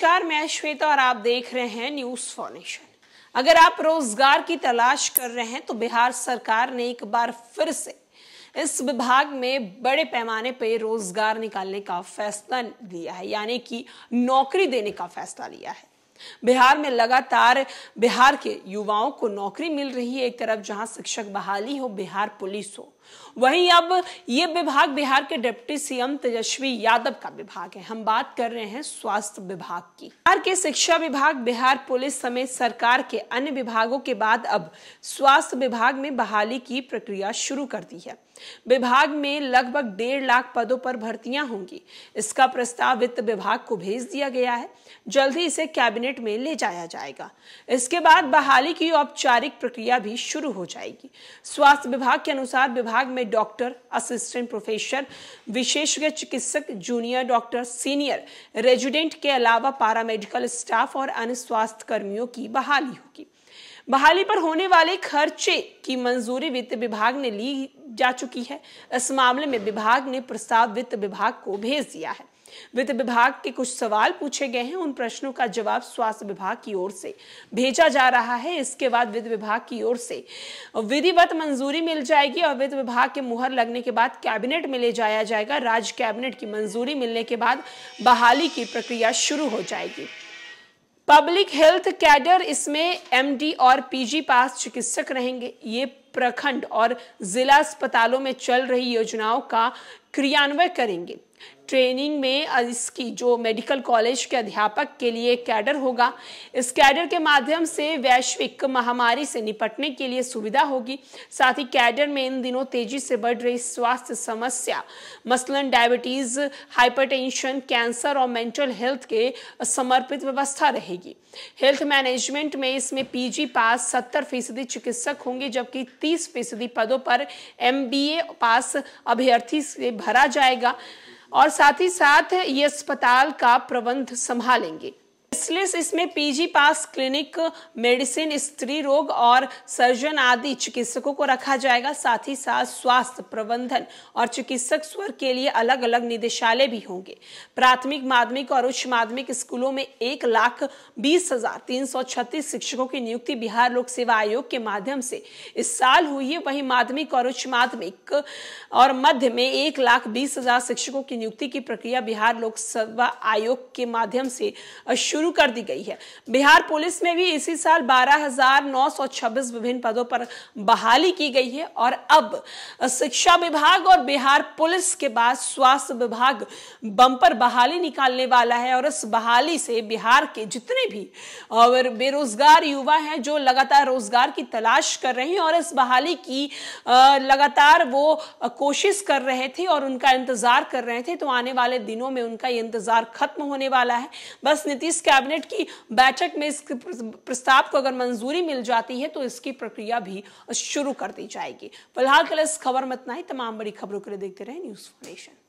नमस्कार मैं श्वेता और आप देख रहे हैं न्यूज फॉर्नेशन अगर आप रोजगार की तलाश कर रहे हैं तो बिहार सरकार ने एक बार फिर से इस विभाग में बड़े पैमाने पर रोजगार निकालने का फैसला लिया है यानी कि नौकरी देने का फैसला लिया है बिहार में लगातार बिहार के युवाओं को नौकरी मिल रही है एक तरफ जहां शिक्षक बहाली हो बिहार पुलिस हो वहीं अब ये विभाग बिहार के डिप्टी सीएम तेजस्वी यादव का विभाग है हम बात कर रहे हैं स्वास्थ्य विभाग की बिहार के शिक्षा विभाग बिहार पुलिस समेत सरकार के अन्य विभागों के बाद अब स्वास्थ्य विभाग में बहाली की प्रक्रिया शुरू कर दी है विभाग में लगभग डेढ़ लाख पदों पर भर्तियां होंगी इसका प्रस्ताव वित्त विभाग को भेज दिया गया है जल्द ही इसे कैबिनेट में ले जाया जाएगा इसके बाद बहाली की औपचारिक प्रक्रिया भी शुरू हो जाएगी स्वास्थ्य विभाग के अनुसार विभाग विभाग में डॉक्टर असिस्टेंट प्रोफेसर विशेषज्ञ चिकित्सक जूनियर डॉक्टर सीनियर रेजिडेंट के अलावा पारामेडिकल स्टाफ और अन्य स्वास्थ्य कर्मियों की बहाली होगी बहाली पर होने वाले खर्चे की मंजूरी वित्त विभाग ने ली जा चुकी है इस मामले में विभाग ने प्रस्ताव वित्त विभाग को भेज दिया है वित्त विभाग के कुछ सवाल पूछे गए हैं उन प्रश्नों का जवाब स्वास्थ्य विभाग की ओर से भेजा जा रहा है इसके बाद वित्त विभाग की ओर से विधिवत मंजूरी मिल जाएगी और वित्त विभाग के मुहर लगने के बाद कैबिनेट में ले जाया जाएगा राज्य कैबिनेट की मंजूरी मिलने के बाद बहाली की प्रक्रिया शुरू हो जाएगी पब्लिक हेल्थ कैडर इसमें एमडी और पीजी पास चिकित्सक रहेंगे ये प्रखंड और जिला अस्पतालों में चल रही योजनाओं का क्रियान्वय करेंगे ट्रेनिंग में इसकी जो मेडिकल कॉलेज के अध्यापक के लिए कैडर होगा इस कैडर के माध्यम से वैश्विक महामारी से निपटने के लिए सुविधा होगी साथ ही कैडर में इन दिनों तेजी से बढ़ रही स्वास्थ्य समस्या मसलन डायबिटीज हाइपरटेंशन कैंसर और मेंटल हेल्थ के समर्पित व्यवस्था रहेगी हेल्थ मैनेजमेंट में इसमें पीजी पास सत्तर फीसदी चिकित्सक होंगे जबकि तीस फीसदी पदों पर एम पास अभ्यर्थी से भर भरा जाएगा और साथ ही साथ ये अस्पताल का प्रबंध संभालेंगे स्पेशलिस्ट इसमें पीजी पास क्लिनिक मेडिसिन स्त्री रोग और सर्जन आदि चिकित्सकों को रखा जाएगा साथ ही साथ स्वास्थ्य प्रबंधन और चिकित्सक स्वर के लिए अलग अलग निदेशालय भी होंगे प्राथमिक माध्यमिक और उच्च माध्यमिक स्कूलों में एक लाख बीस हजार तीन सौ छत्तीस शिक्षकों की नियुक्ति बिहार लोक सेवा आयोग के माध्यम से इस साल हुई है वही माध्यमिक और उच्च माध्यमिक और मध्य में एक लाख बीस हजार शिक्षकों की नियुक्ति की प्रक्रिया बिहार लोक सेवा आयोग के माध्यम से शुरू शुरू कर दी गई है बिहार पुलिस में भी इसी साल 12,926 विभिन्न पदों पर बहाली की गई है और अब शिक्षा विभाग और बिहार पुलिस के बाद स्वास्थ्य विभाग बंपर बहाली निकालने वाला है और इस बहाली से बिहार के जितने भी और बेरोजगार युवा हैं जो लगातार रोजगार की तलाश कर रहे हैं और इस बहाली की लगातार वो कोशिश कर रहे थे और उनका इंतजार कर रहे थे तो आने वाले दिनों में उनका ये इंतजार खत्म होने वाला है बस नीतीश कैबिनेट की बैठक में इस प्रस्ताव को अगर मंजूरी मिल जाती है तो इसकी प्रक्रिया भी शुरू कर दी जाएगी फिलहाल के लिए इस खबर में इतना ही तमाम बड़ी खबरों के लिए देखते रहे न्यूज फाउंडेशन